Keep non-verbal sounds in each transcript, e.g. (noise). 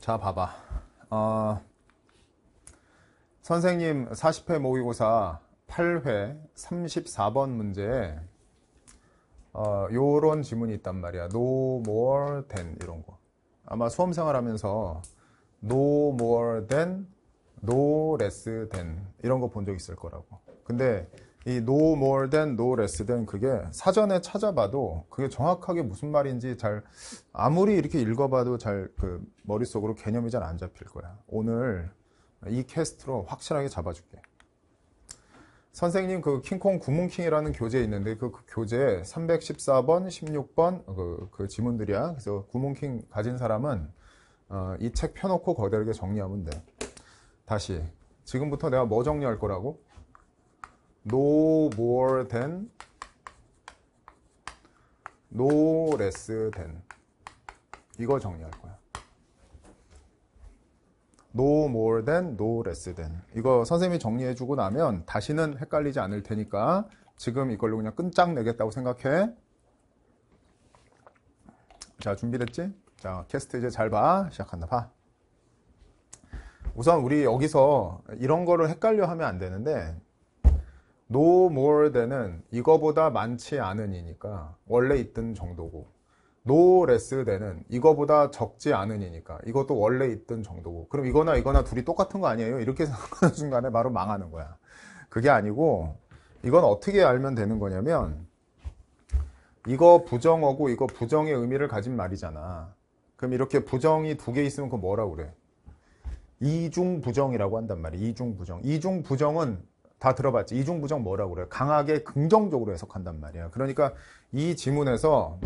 자, 봐봐. 어, 선생님 40회 모의고사 8회 34번 문제에 어, 요런 지문이 있단 말이야. No more than 이런 거. 아마 수험 생활하면서 no more than, no less than 이런 거 본 적 있을 거라고. 근데 이 no more than, no less than 그게 사전에 찾아봐도 그게 정확하게 무슨 말인지 잘 아무리 이렇게 읽어봐도 잘 그 머릿속으로 개념이 잘 안 잡힐 거야. 오늘 이 캐스트로 확실하게 잡아줄게. 선생님 그 킹콩 구문킹이라는 교재 있는데 그, 그 교재 314번, 16번 그, 그 지문들이야. 그래서 구문킹 가진 사람은 어, 이 책 펴놓고 거대하게 정리하면 돼. 다시 지금부터 내가 뭐 정리할 거라고? no more than no less than 이거 정리할 거야. no more than, no less than. 이거 선생님이 정리해주고 나면 다시는 헷갈리지 않을 테니까 지금 이걸로 그냥 끈짝내겠다고 생각해. 자, 준비됐지? 자, 캐스트 이제 잘 봐. 시작한다. 봐. 우선 우리 여기서 이런 거를 헷갈려 하면 안 되는데 no more than은 이거보다 많지 않으니까 원래 있던 정도고 no less than은 이거보다 적지 않으니까 이것도 원래 있던 정도고 그럼 이거나 이거나 둘이 똑같은 거 아니에요? 이렇게 (laughs) 생각하는 순간에 바로 망하는 거야 그게 아니고 이건 어떻게 알면 되는 거냐면 이거 부정어고 이거 부정의 의미를 가진 말이잖아 그럼 이렇게 부정이 두 개 있으면 그거 뭐라 그래? 이중 부정이라고 한단 말이야 이중 부정 이중 부정은 다 들어봤지. 이중부정 뭐라고 그래요? 강하게 긍정적으로 해석한단 말이야. 그러니까 이 지문에서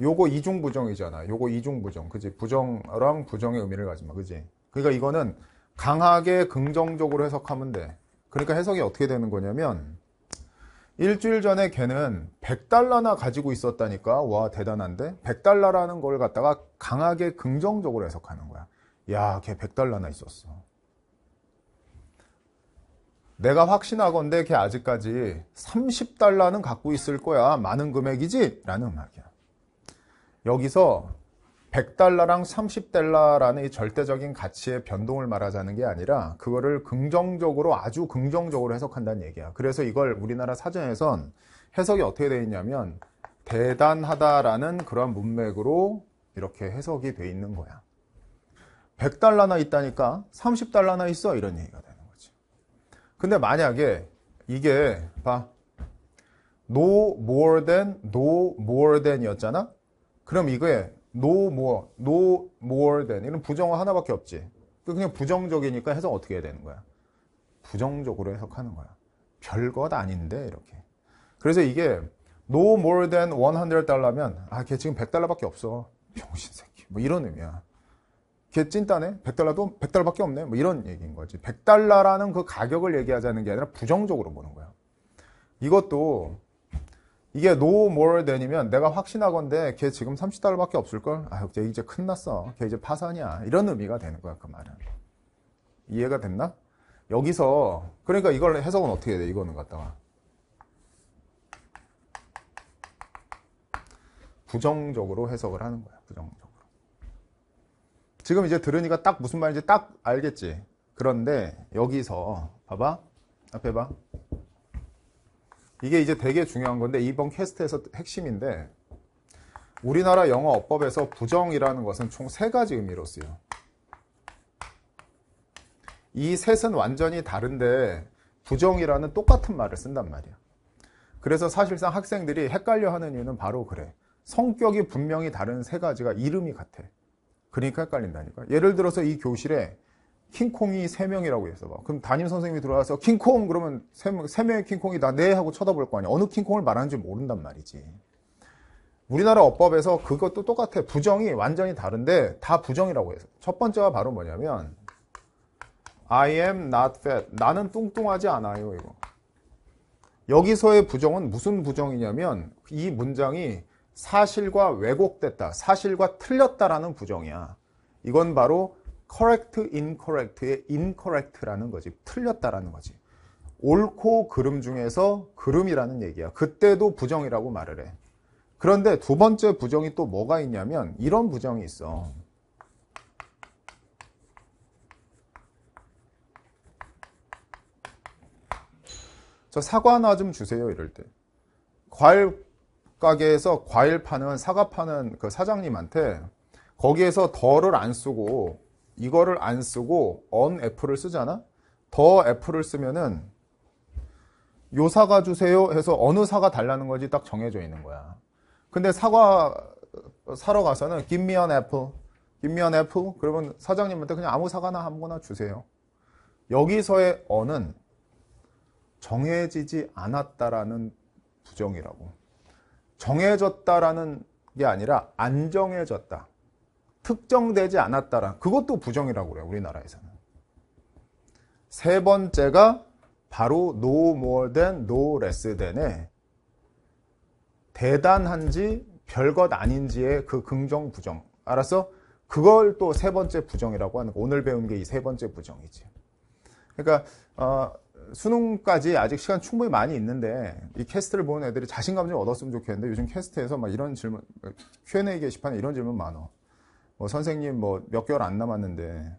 요거 이중부정이잖아. 요거 이중부정. 그지? 부정랑 부정의 의미를 가지마. 그지? 그러니까 이거는 강하게 긍정적으로 해석하면 돼. 그러니까 해석이 어떻게 되는 거냐면 일주일 전에 걔는 100달러나 가지고 있었다니까 와 대단한데 100달러라는 걸 갖다가 강하게 긍정적으로 해석하는 거야 야 걔 100달러나 있었어 내가 확신하건데 걔 아직까지 30달러는 갖고 있을 거야. 많은 금액이지? 라는 음악이야 여기서 100달러랑 30달러라는 이 절대적인 가치의 변동을 말하자는 게 아니라 그거를 긍정적으로 아주 긍정적으로 해석한다는 얘기야. 그래서 이걸 우리나라 사전에선 해석이 어떻게 되어 있냐면 대단하다라는 그런 문맥으로 이렇게 해석이 돼 있는 거야. 100달러나 있다니까 30달러나 있어 이런 얘기가 돼. 근데 만약에 이게 봐 no more than no more than 이었잖아 그럼 이거에 no more no more than 이런 부정어 하나밖에 없지 그 그냥 부정적이니까 해석 어떻게 해야 되는 거야 부정적으로 해석하는 거야 별것 아닌데 이렇게 그래서 이게 no more than 100달러면 아 걔 지금 100달러밖에 없어 병신새끼 뭐 이런 의미야 걔 찐따네? 100달러도 100달러밖에 없네? 뭐 이런 얘기인 거지. 100달러라는 그 가격을 얘기하자는 게 아니라 부정적으로 보는 거야. 이것도 이게 no more than이면 내가 확신하건데 걔 지금 30달러밖에 없을걸? 아, 걔 이제 큰났어. 걔 이제 파산이야. 이런 의미가 되는 거야, 그 말은. 이해가 됐나? 여기서 그러니까 이걸 해석은 어떻게 돼? 이거는 갖다가 부정적으로 해석을 하는 거야. 부정 지금 이제 들으니까 딱 무슨 말인지 딱 알겠지. 그런데 여기서 봐봐. 앞에 봐. 이게 이제 되게 중요한 건데 이번 캐스트에서 핵심인데 우리나라 영어 어법에서 부정이라는 것은 총 세 가지 의미로 쓰여. 이 셋은 완전히 다른데 부정이라는 똑같은 말을 쓴단 말이야. 그래서 사실상 학생들이 헷갈려 하는 이유는 바로 그래. 성격이 분명히 다른 세 가지가 이름이 같아. 그러니까 헷갈린다니까. 예를 들어서 이 교실에 킹콩이 3명이라고 했어 봐. 그럼 담임 선생님이 들어와서 킹콩 그러면 3명, 3명의 킹콩이다. 네 하고 쳐다볼 거 아니야. 어느 킹콩을 말하는지 모른단 말이지. 우리나라 어법에서 그것도 똑같아. 부정이 완전히 다른데 다 부정이라고 해서. 첫 번째가 바로 뭐냐면 I am not fat. 나는 뚱뚱하지 않아요. 이거. 여기서의 부정은 무슨 부정이냐면 이 문장이 사실과 왜곡됐다, 사실과 틀렸다라는 부정이야. 이건 바로 correct, incorrect의 incorrect라는 거지. 틀렸다라는 거지. 옳고 그름 중에서 그름이라는 얘기야. 그때도 부정이라고 말을 해. 그런데 두 번째 부정이 또 뭐가 있냐면 이런 부정이 있어. 저 사과나 좀 주세요 이럴 때. 과일 가게에서 과일 파는 사과 파는 그 사장님한테 거기에서 더를 안 쓰고 이거를 안 쓰고 언 n f를 쓰잖아. 더 f를 쓰면은 요 사과 주세요 해서 어느 사과 달라는 거지 딱 정해져 있는 거야. 근데 사과 어, 사러 가서는 give me an apple, give me an apple 그러면 사장님한테 그냥 아무 사과나 아무거나 주세요. 여기서의 언은 정해지지 않았다라는 부정이라고. 정해졌다라는 게 아니라 안 정해졌다. 특정되지 않았다라 는 그것도 부정이라고 그래요. 우리나라에서는. 세 번째가 바로 no more than, no less than의 대단한지 별것 아닌지의 그 긍정 부정. 알았어? 그걸 또 세 번째 부정이라고 하는 거. 오늘 배운 게 이 세 번째 부정이지. 그러니까 어, 수능까지 아직 시간 충분히 많이 있는데 이 캐스트를 보는 애들이 자신감 좀 얻었으면 좋겠는데 요즘 캐스트에서 막 이런 질문 Q&A 게시판에 이런 질문 많어. 뭐 선생님 뭐 몇 개월 안 남았는데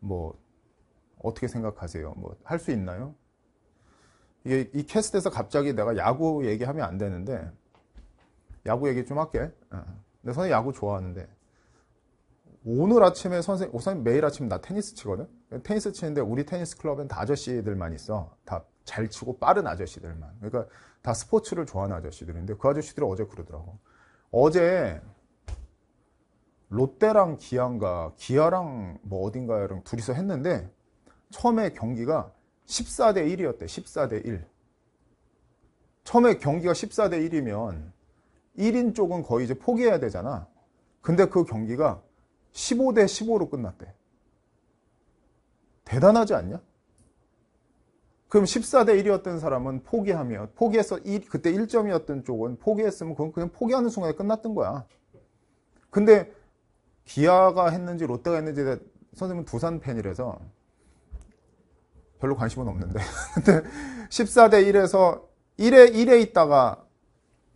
뭐 어떻게 생각하세요? 뭐 할 수 있나요? 이게 이 캐스트에서 갑자기 내가 야구 얘기하면 안 되는데 야구 얘기 좀 할게. 어. 근데 선생님 야구 좋아하는데 오늘 아침에 선생님, 오, 선생님 매일 아침 나 테니스 치거든? 테니스 치는데 우리 테니스 클럽엔 다 아저씨들만 있어. 다 잘 치고 빠른 아저씨들만. 그러니까 다 스포츠를 좋아하는 아저씨들인데 그아저씨들은 어제 그러더라고. 어제 롯데랑 기아인가, 기아랑 뭐 어딘가랑 둘이서 했는데 처음에 경기가 14대 1이었대. 14대 1. 처음에 경기가 14대 1이면 1인 쪽은 거의 이제 포기해야 되잖아. 근데 그 경기가 15대 15로 끝났대. 대단하지 않냐? 그럼 14대 1이었던 사람은 포기하며 포기해서 1, 그때 1점이었던 쪽은 포기했으면 그건 그냥 포기하는 순간에 끝났던 거야. 근데 기아가 했는지 롯데가 했는지 선생님은 두산 팬이라서 별로 관심은 없는데 (laughs) 근데 14대 1에서 1에 1에 있다가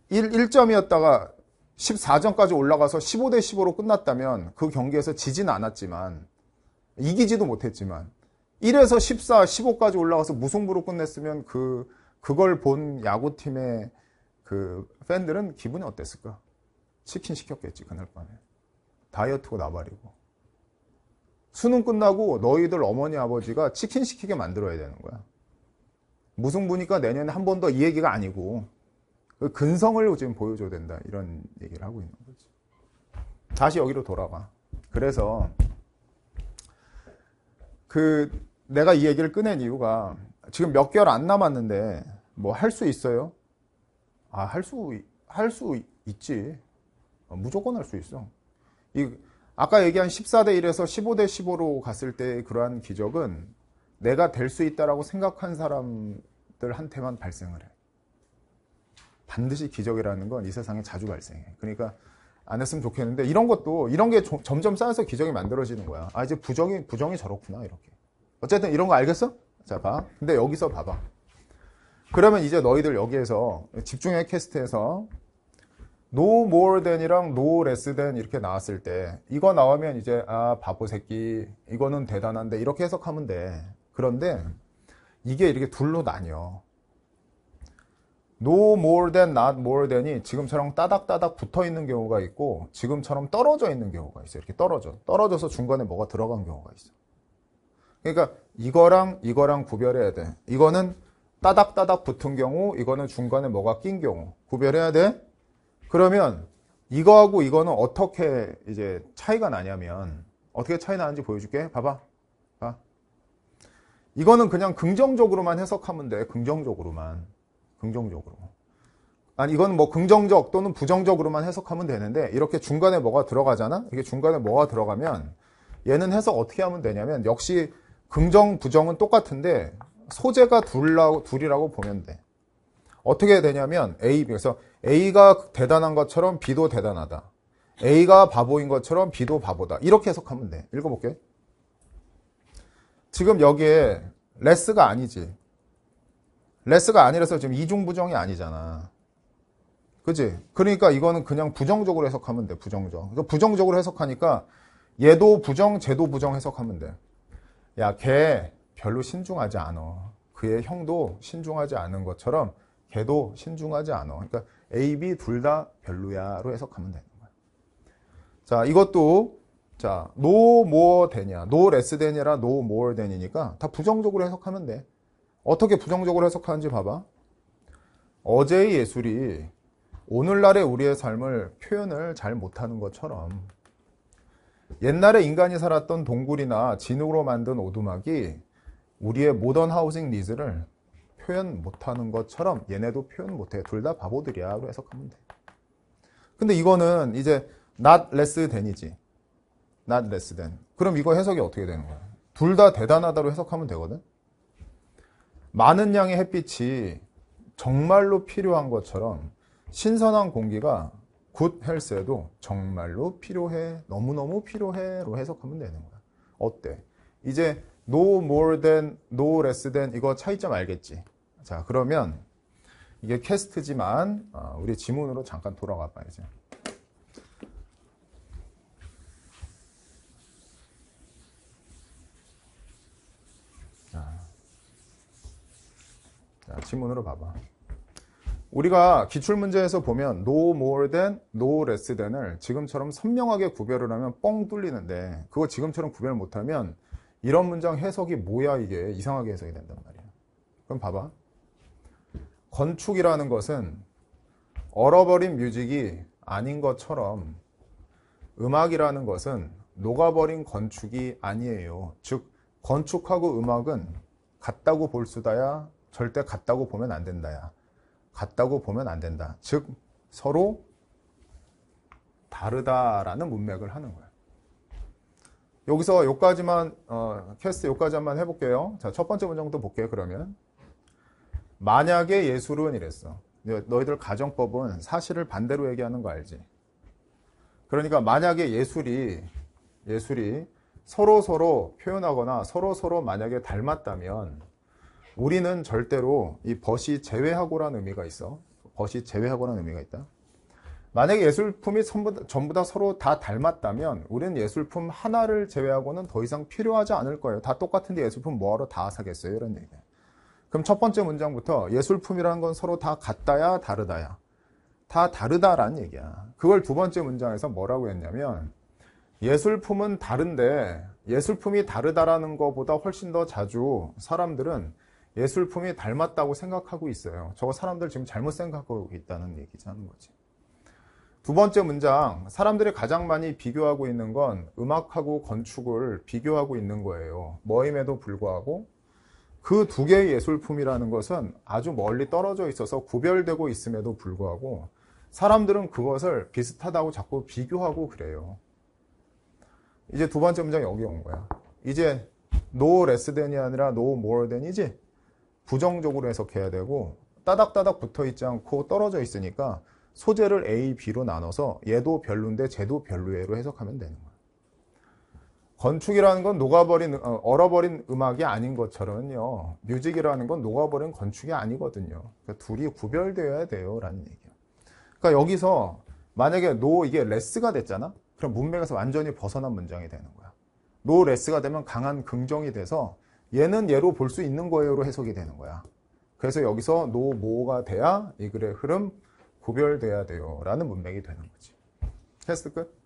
1, 1점이었다가 14전까지 올라가서 15대 15로 끝났다면 그 경기에서 지진 않았지만 이기지도 못했지만 1에서 14, 15까지 올라가서 무승부로 끝냈으면 그 그걸 본 야구팀의 그 팬들은 기분이 어땠을까? 치킨 시켰겠지 그날 밤에 다이어트고 나발이고 수능 끝나고 너희들 어머니 아버지가 치킨 시키게 만들어야 되는 거야 무승부니까 내년에 한 번 더 이 얘기가 아니고 근성을 지금 보여줘야 된다. 이런 얘기를 하고 있는 거죠. 다시 여기로 돌아가 그래서 그 내가 이 얘기를 꺼낸 이유가 지금 몇 개월 안 남았는데 뭐 할 수 있어요? 아, 할 수, 할 수 있지. 어, 무조건 할 수 있어. 이, 아까 얘기한 14대 1에서 15대 15로 갔을 때 그러한 기적은 내가 될 수 있다라고 생각한 사람들한테만 발생을 해. 반드시 기적이라는 건 이 세상에 자주 발생해. 그러니까 안 했으면 좋겠는데 이런 것도 이런 게 조, 점점 쌓여서 기적이 만들어지는 거야. 아 이제 부정이 부정이 저렇구나 이렇게. 어쨌든 이런 거 알겠어? 자 봐. 근데 여기서 봐봐. 그러면 이제 너희들 여기에서 집중해 캐스트에서 no more than이랑 no less than 이렇게 나왔을 때 이거 나오면 이제 아 바보 새끼 이거는 대단한데 이렇게 해석하면 돼. 그런데 이게 이렇게 둘로 나뉘어. no more than, not more than이 지금처럼 따닥따닥 붙어 있는 경우가 있고 지금처럼 떨어져 있는 경우가 있어요. 이렇게 떨어져. 떨어져서 중간에 뭐가 들어간 경우가 있어. 그러니까 이거랑 이거랑 구별해야 돼. 이거는 따닥따닥 붙은 경우, 이거는 중간에 뭐가 낀 경우. 구별해야 돼. 그러면 이거하고 이거는 어떻게 이제 차이가 나냐면 어떻게 차이 나는지 보여줄게. 봐봐. 봐. 이거는 그냥 긍정적으로만 해석하면 돼. 긍정적으로만. 긍정적으로. 아니 이건 뭐 긍정적 또는 부정적으로만 해석하면 되는데 이렇게 중간에 뭐가 들어가잖아. 이게 중간에 뭐가 들어가면 얘는 해석 어떻게 하면 되냐면 역시 긍정 부정은 똑같은데 소재가 둘라고 둘이라고 보면 돼. 어떻게 되냐면 A 그래서 A가 대단한 것처럼 B도 대단하다. A가 바보인 것처럼 B도 바보다. 이렇게 해석하면 돼. 읽어볼게. 지금 여기에 레스가 아니지. 레스가 아니라서 지금 이중부정이 아니잖아. 그치 그러니까 이거는 그냥 부정적으로 해석하면 돼. 부정적. 부정적으로 해석하니까 얘도 부정, 쟤도 부정 해석하면 돼. 야, 걔 별로 신중하지 않아. 그의 형도 신중하지 않은 것처럼 걔도 신중하지 않아. 그러니까 A, B 둘 다 별로야로 해석하면 되는 거야. 자, 이것도 자, no more 뭐 되냐, no less 되냐라 no more 되냐니까 다 부정적으로 해석하면 돼. 어떻게 부정적으로 해석하는지 봐봐. 어제의 예술이 오늘날의 우리의 삶을 표현을 잘 못하는 것처럼 옛날에 인간이 살았던 동굴이나 진흙으로 만든 오두막이 우리의 모던 하우싱 니즈를 표현 못하는 것처럼 얘네도 표현 못해. 둘 다 바보들이야. 로 해석하면 돼. 근데 이거는 이제 not less than이지. not less than. 그럼 이거 해석이 어떻게 되는 거야? 둘 다 대단하다로 해석하면 되거든. 많은 양의 햇빛이 정말로 필요한 것처럼 신선한 공기가 굿 헬스에도 정말로 필요해 너무너무 필요해로 해석하면 되는 거야 어때? 이제 no more than, no less than 이거 차이점 알겠지? 자 그러면 이게 캐스트지만 어, 우리 지문으로 잠깐 돌아가 봐야지 자, 지문으로 봐봐. 우리가 기출문제에서 보면 no more than, no less than을 지금처럼 선명하게 구별을 하면 뻥 뚫리는데 그거 지금처럼 구별 못하면 이런 문장 해석이 뭐야 이게 이상하게 해석이 된단 말이야. 그럼 봐봐. 건축이라는 것은 얼어버린 뮤직이 아닌 것처럼 음악이라는 것은 녹아버린 건축이 아니에요. 즉 건축하고 음악은 같다고 볼 수다야 절대 같다고 보면 안 된다야. 같다고 보면 안 된다. 즉 서로 다르다라는 문맥을 하는 거예요. 여기서 여기까지만 어, 캐스트 여기까지만 해볼게요. 자, 첫 번째 문장부터 볼게요. 그러면 만약에 예술은 이랬어. 너희들 가정법은 사실을 반대로 얘기하는 거 알지? 그러니까 만약에 예술이 예술이 서로 서로 표현하거나 서로 서로 만약에 닮았다면 우리는 절대로 이 벗이 제외하고라는 의미가 있어. 벗이 제외하고라는 의미가 있다. 만약에 예술품이 전부, 전부 다, 서로 다 닮았다면 우리는 예술품 하나를 제외하고는 더 이상 필요하지 않을 거예요. 다 똑같은데 예술품 뭐하러 다 사겠어요? 이런 얘기예 그럼 첫 번째 문장부터 예술품이라는 건 서로 다 같다야 다르다야. 다 다르다라는 얘기야. 그걸 두 번째 문장에서 뭐라고 했냐면 예술품은 다른데 예술품이 다르다라는 것보다 훨씬 더 자주 사람들은 예술품이 닮았다고 생각하고 있어요. 저거 사람들 지금 잘못 생각하고 있다는 얘기하는 지 거지. 두 번째 문장, 사람들이 가장 많이 비교하고 있는 건 음악하고 건축을 비교하고 있는 거예요. 뭐임에도 불구하고 그 두 개의 예술품이라는 것은 아주 멀리 떨어져 있어서 구별되고 있음에도 불구하고 사람들은 그것을 비슷하다고 자꾸 비교하고 그래요. 이제 두 번째 문장 여기 온 거야. 이제 no less than이 아니라 no more than이지? 부정적으로 해석해야 되고 따닥따닥 붙어 있지 않고 떨어져 있으니까 소재를 A, B로 나눠서 얘도 별론데 쟤도 별로예로 해석하면 되는 거예요. 건축이라는 건 녹아버린 어, 얼어버린 음악이 아닌 것처럼요. 뮤직이라는 건 녹아버린 건축이 아니거든요. 그러니까 둘이 구별되어야 돼요라는 얘기예요. 그러니까 여기서 만약에 노 이게 레스가 됐잖아. 그럼 문맥에서 완전히 벗어난 문장이 되는 거야. 노 레스가 되면 강한 긍정이 돼서 얘는 얘로 볼 수 있는 거예요로 해석이 되는 거야. 그래서 여기서 노모가 돼야 이 글의 흐름 구별돼야 돼요 라는 문맥이 되는 거지. 테스트 끝.